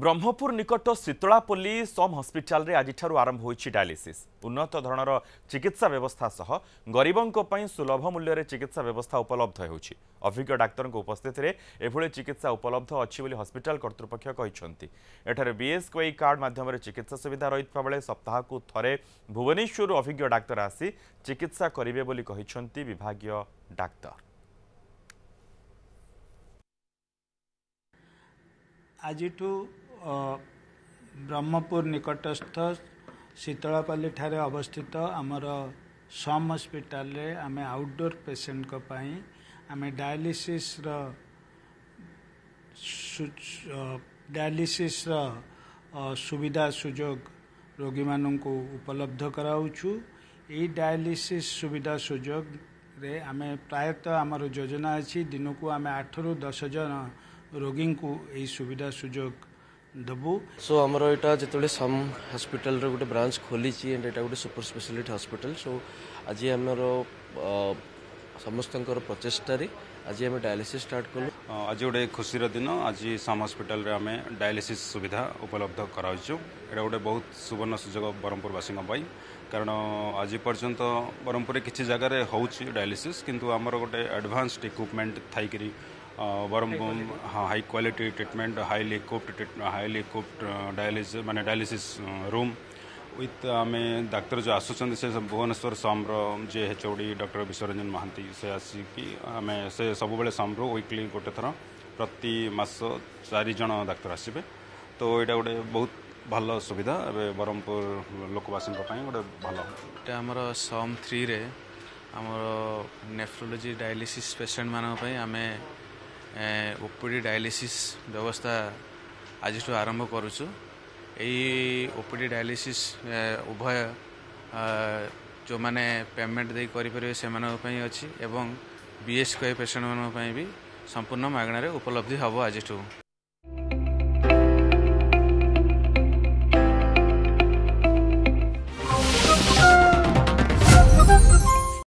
ব্রহ্মপুর নিকট শীতলাপল্লী সম হসপিটাল আজিঠার আরম্ভ হয়েছে ডায়ালিসিস উন্নত ধরনের চিকিৎসা ব্যবস্থা সহ গরিবঙ্পাই সুলভ মূল্যের চিকিৎসা ব্যবস্থা উপলব্ধ হচ্ছে অভিজ্ঞ ডাক্তার উপস্থিতিতে এভাবে চিকিৎসা উপলব্ধ অনেক হসপিটাল কর্তৃপক্ষ এঠার বিএসওয়াই কার্ড মাধ্যমে চিকিৎসা সুবিধা রয়েছে বেড়ে সপ্তাহক থরে ভুবনেশ্বর অভিজ্ঞ ডাক্তার আসি চিকিৎসা করবে বলে বিভাগীয় ডাক্তার আজিঠু ବ୍ରହ୍ମପୁର ନିକଟସ୍ଥ ଶୀତଳାପାଲିଠାରେ ଅବସ୍ଥିତ ଆମର ସମ୍ ହସ୍ପିଟାଲରେ ଆମେ ଆଉଟଡୋର୍ ପେସେଣ୍ଟଙ୍କ ପାଇଁ ଆମେ ଡାୟାଲିସିସ୍ର ଡାୟାଲିସିସ୍ର ସୁବିଧା ସୁଯୋଗ ରୋଗୀମାନଙ୍କୁ ଉପଲବ୍ଧ କରାଉଛୁ ଏଇ ଡାୟାଲିସିସ୍ ସୁବିଧା ସୁଯୋଗରେ ଆମେ ପ୍ରାୟତଃ ଆମର ଯୋଜନା ଅଛି ଦିନକୁ ଆମେ ଆଠରୁ ଦଶ ଜଣ ରୋଗୀଙ୍କୁ ଏଇ ସୁବିଧା ସୁଯୋଗ ଦେବୁ ସୋ ଆମର ଏଇଟା ଯେତେବେଳେ ସମ୍ ହସ୍ପିଟାଲର ଗୋଟେ ବ୍ରାଞ୍ଚ ଖୋଲିଛି ଏଣ୍ଡ ଏଇଟା ଗୋଟେ ସୁପର ସ୍ପେଶାଲିଟି ହସ୍ପିଟାଲ ସୋ ଆଜି ଆମର ସମସ୍ତଙ୍କର ପ୍ରଚେଷ୍ଟାରେ ଆଜି ଆମେ ଡାୟାଲିସିସ୍ ଷ୍ଟାର୍ଟ କଲୁ ଆଜି ଗୋଟେ ଖୁସିର ଦିନ ଆଜି ସମ୍ ହସ୍ପିଟାଲରେ ଆମେ ଡାୟାଲିସିସ୍ ସୁବିଧା ଉପଲବ୍ଧ କରାଉଛୁ ଏଇଟା ଗୋଟେ ବହୁତ ସୁବର୍ଣ୍ଣ ସୁଯୋଗ ବ୍ରହ୍ମପୁରବାସୀଙ୍କ ପାଇଁ କାରଣ ଆଜି ପର୍ଯ୍ୟନ୍ତ ବ୍ରହ୍ମପୁରରେ କିଛି ଜାଗାରେ ହେଉଛି ଡାୟାଲିସିସ୍ କିନ୍ତୁ ଆମର ଗୋଟେ ଆଡ଼ଭାନ୍ସଡ଼ ଇକ୍ୱିପମେଣ୍ଟ ଥାଇକରି वरम हाँ high quality treatment highly equipped highly equipped dialysis माने डायलिसिस रूम विथ आम डाक्तर जो आसुच्च से भुवनेश्वर सम्र J H O doctor Biswaranjan Mohanty से आसिकी आम से सब साम्रु ୱିକଲି गोटे थर प्रति ମାସ ଚାରିଜଣ ଡାକ୍ତର ଆସିବେ ତ ଏଇଟା ଗୋଟେ ବହୁତ ଭଲ ସୁବିଧା ଏବେ ବ୍ରହ୍ମପୁର ଲୋକବାସୀଙ୍କ ପାଇଁ ଗୋଟେ ଭଲ ଏଇଟା ଆମର ସମ୍ ଥ୍ରୀରେ ଆମର ନେଫ୍ରୋଲୋଜି ଡାୟାଲିସିସ୍ ଓପିଡ଼ି ଡାଇଲିସିସ୍ ବ୍ୟବସ୍ଥା ଆଜିଠୁ ଆରମ୍ଭ କରୁଛୁ ଏଇ ଓପିଡ଼ି ଡାଇଲିସିସ୍ ଉଭୟ ଯେଉଁମାନେ ପେମେଣ୍ଟ ଦେଇ କରିପାରିବେ ସେମାନଙ୍କ ପାଇଁ ଅଛି ଏବଂ ବି ଏସ୍ କେ ୱାଇ ପେସେଣ୍ଟମାନଙ୍କ ପାଇଁ ବି ସମ୍ପୂର୍ଣ୍ଣ ମାଗଣାରେ ଉପଲବ୍ଧି ହେବ ଆଜିଠୁ